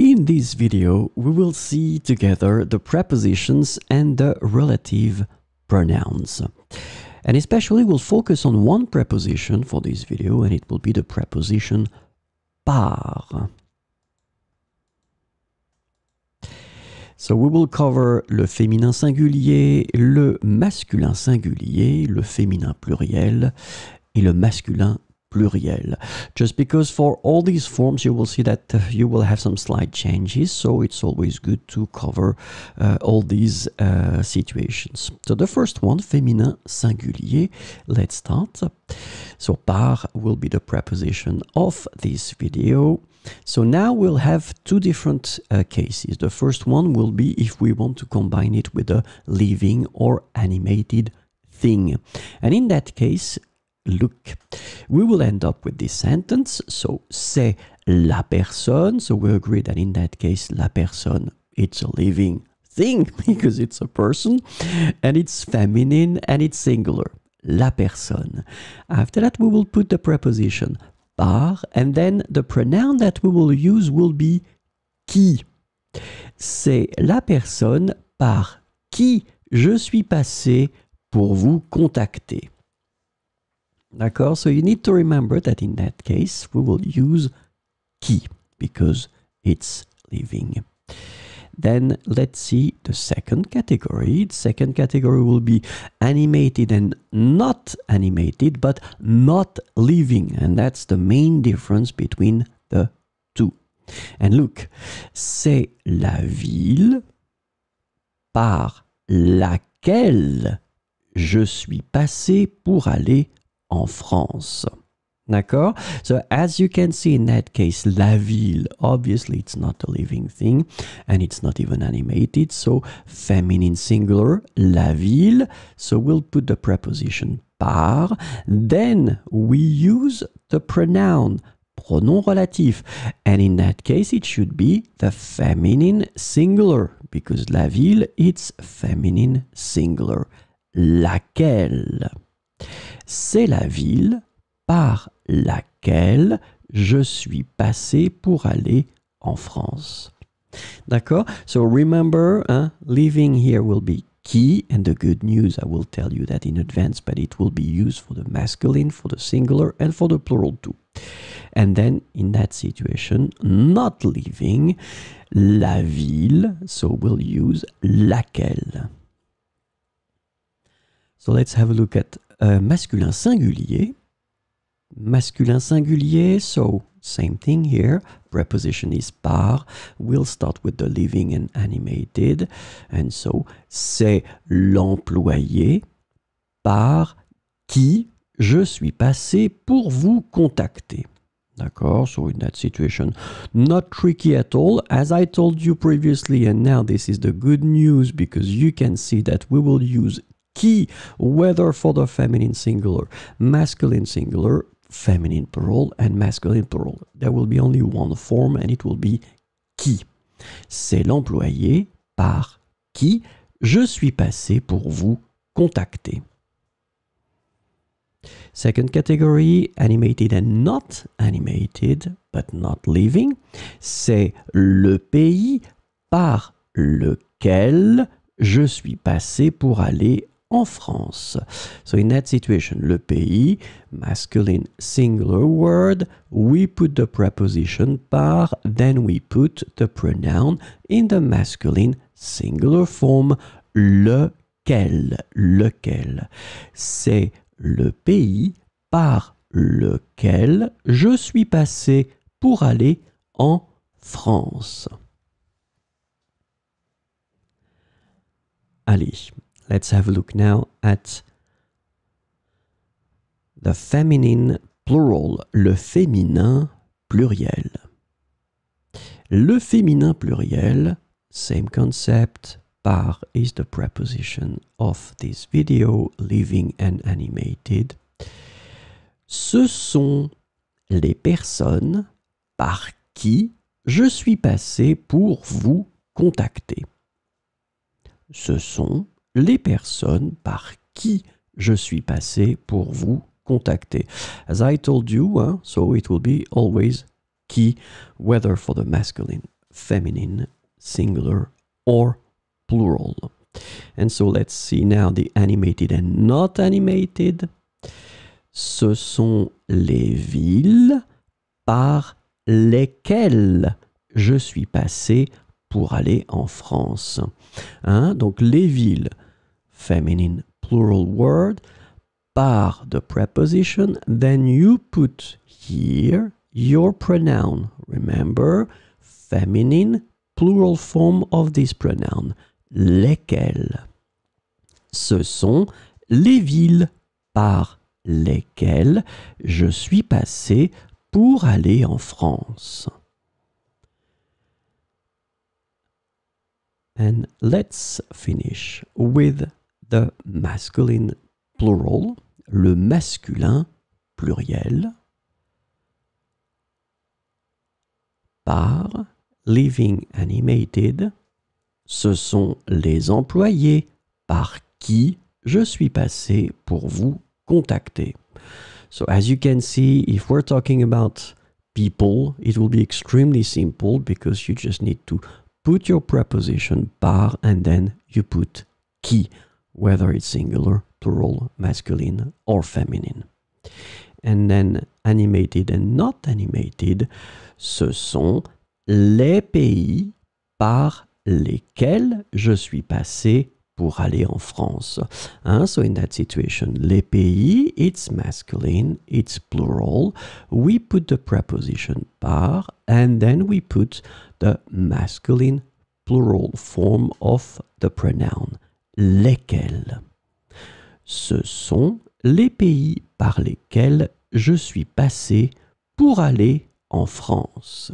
In this video, we will see together the prepositions and the relative pronouns. And especially we'll focus on one preposition for this video and it will be the preposition par. So we will cover le féminin singulier, le masculin singulier, le féminin pluriel et le masculin pluriel. Just because for all these forms you will see that uh, you will have some slight changes, so it's always good to cover uh, all these uh, situations. So the first one, féminin singulier, let's start. So par will be the preposition of this video. So now we'll have two different uh, cases. The first one will be if we want to combine it with a living or animated thing. And in that case, look. We will end up with this sentence. So, c'est la personne. So, we agree that in that case, la personne, it's a living thing because it's a person and it's feminine and it's singular. La personne. After that, we will put the preposition par and then the pronoun that we will use will be qui. C'est la personne par qui je suis passé pour vous contacter. D'accord? So you need to remember that in that case, we will use qui because it's living. Then let's see the second category. The second category will be animated and not animated, but not living. And that's the main difference between the two. And look, c'est la ville par laquelle je suis passé pour aller en France. D'accord? So, as you can see in that case, la ville, obviously it's not a living thing and it's not even animated. So, feminine singular, la ville. So, we'll put the preposition par. Then we use the pronoun, pronom relatif. And in that case, it should be the feminine singular because la ville, it's feminine singular. Laquelle? c'est la ville par laquelle je suis passé pour aller en France. D'accord So remember, hein, living here will be key, and the good news, I will tell you that in advance, but it will be used for the masculine, for the singular, and for the plural too. And then in that situation, not living, la ville, so we'll use laquelle. So let's have a look at Euh, masculin singulier, masculin singulier, so same thing here. Preposition is par. We'll start with the living and animated. And so, c'est l'employé par qui je suis passé pour vous contacter. D'accord? So, in that situation, not tricky at all. As I told you previously, and now this is the good news because you can see that we will use qui, whether for the feminine singular, masculine singular, feminine plural, and masculine plural. There will be only one form and it will be qui. C'est l'employé par qui je suis passé pour vous contacter. Second category, animated and not animated, but not living, c'est le pays par lequel je suis passé pour aller en France. So in that situation, le pays, masculine singular word, we put the preposition par, then we put the pronoun in the masculine singular form, lequel, lequel. C'est le pays par lequel je suis passé pour aller en France. Allez, Let's have a look now at the feminine plural, le féminin pluriel. Le féminin pluriel, same concept, par is the preposition of this video, living and animated. Ce sont les personnes par qui je suis passé pour vous contacter. Ce sont les personnes par qui je suis passé pour vous contacter. As I told you, hein, so it will be always qui, whether for the masculine, feminine, singular, or plural. And so let's see now the animated and not animated. Ce sont les villes par lesquelles je suis passé pour aller en France. Hein? Donc les villes, feminine plural word, par the preposition, then you put here your pronoun. Remember, feminine plural form of this pronoun. Lesquelles Ce sont les villes par lesquelles je suis passé pour aller en France. And let's finish with the masculine plural, le masculin pluriel, par Living Animated. Ce sont les employés par qui je suis passé pour vous contacter. So as you can see, if we're talking about people, it will be extremely simple because you just need to put your preposition par and then you put qui, whether it's singular, plural, masculine, or feminine. And then animated and not animated, ce sont les pays par lesquels je suis passé pour aller en France. Hein? So in that situation, les pays, it's masculine, it's plural. We put the preposition par and then we put the masculine plural form of the pronoun. Lesquels Ce sont les pays par lesquels je suis passé pour aller en France.